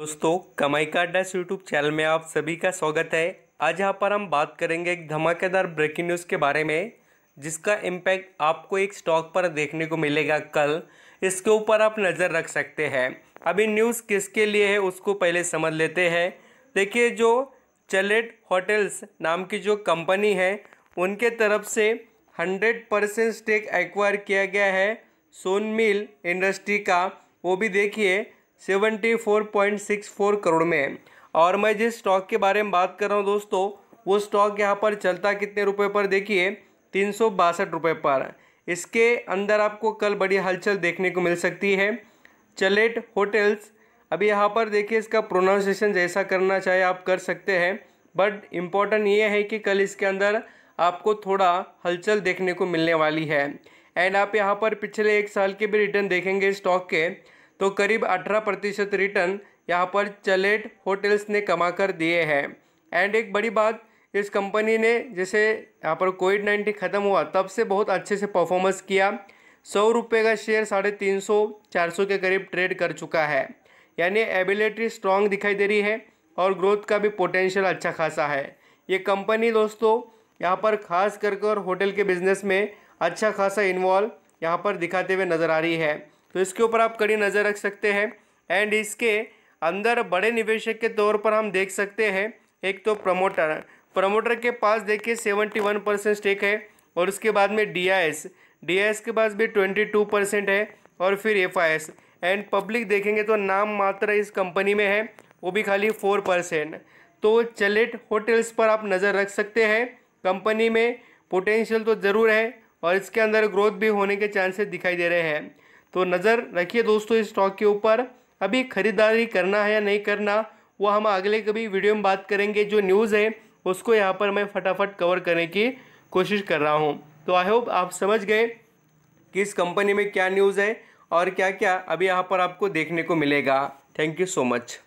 दोस्तों कमाई का डैश यूट्यूब चैनल में आप सभी का स्वागत है आज यहाँ पर हम बात करेंगे एक धमाकेदार ब्रेकिंग न्यूज़ के बारे में जिसका इम्पैक्ट आपको एक स्टॉक पर देखने को मिलेगा कल इसके ऊपर आप नज़र रख सकते हैं अभी न्यूज़ किसके लिए है उसको पहले समझ लेते हैं देखिए जो चलेट होटल्स नाम की जो कंपनी है उनके तरफ से हंड्रेड परसेंट स्टेक एक्वायर किया गया है सोन मिल इंडस्ट्री का वो भी देखिए 74.64 करोड़ में और मैं जिस स्टॉक के बारे में बात कर रहा हूँ दोस्तों वो स्टॉक यहाँ पर चलता कितने रुपए पर देखिए तीन सौ बासठ रुपये पर इसके अंदर आपको कल बड़ी हलचल देखने को मिल सकती है चलेट होटल्स अभी यहाँ पर देखिए इसका प्रोनाउंसिएशन जैसा करना चाहे आप कर सकते हैं बट इम्पॉर्टेंट ये है कि कल इसके अंदर आपको थोड़ा हलचल देखने को मिलने वाली है एंड आप यहाँ पर पिछले एक साल के भी रिटर्न देखेंगे स्टॉक के तो करीब 18 प्रतिशत रिटर्न यहाँ पर चलेट होटल्स ने कमा कर दिए हैं एंड एक बड़ी बात इस कंपनी ने जैसे यहाँ पर कोविड नाइन्टीन ख़त्म हुआ तब से बहुत अच्छे से परफॉर्मेंस किया सौ रुपये का शेयर साढ़े तीन सौ चार सौ के करीब ट्रेड कर चुका है यानी एबिलिटी स्ट्रांग दिखाई दे रही है और ग्रोथ का भी पोटेंशियल अच्छा खासा है ये कंपनी दोस्तों यहाँ पर खास कर होटल के बिजनेस में अच्छा खासा इन्वॉल्व यहाँ पर दिखाते हुए नज़र आ रही है तो इसके ऊपर आप कड़ी नज़र रख सकते हैं एंड इसके अंदर बड़े निवेशक के तौर पर हम देख सकते हैं एक तो प्रमोटर प्रमोटर के पास देखिए सेवेंटी वन परसेंट स्टेक है और उसके बाद में डी डीआईएस के पास भी ट्वेंटी टू परसेंट है और फिर एफआईएस एंड पब्लिक देखेंगे तो नाम मात्र इस कंपनी में है वो भी खाली फोर परसेंट तो चलेट होटल्स पर आप नज़र रख सकते हैं कंपनी में पोटेंशियल तो ज़रूर है और इसके अंदर ग्रोथ भी होने के चांसेस दिखाई दे रहे हैं तो नज़र रखिए दोस्तों इस स्टॉक के ऊपर अभी ख़रीदारी करना है या नहीं करना वो हम अगले कभी वीडियो में बात करेंगे जो न्यूज़ है उसको यहाँ पर मैं फटाफट कवर करने की कोशिश कर रहा हूँ तो आई होप आप समझ गए कि इस कंपनी में क्या न्यूज़ है और क्या क्या अभी यहाँ पर आपको देखने को मिलेगा थैंक यू सो मच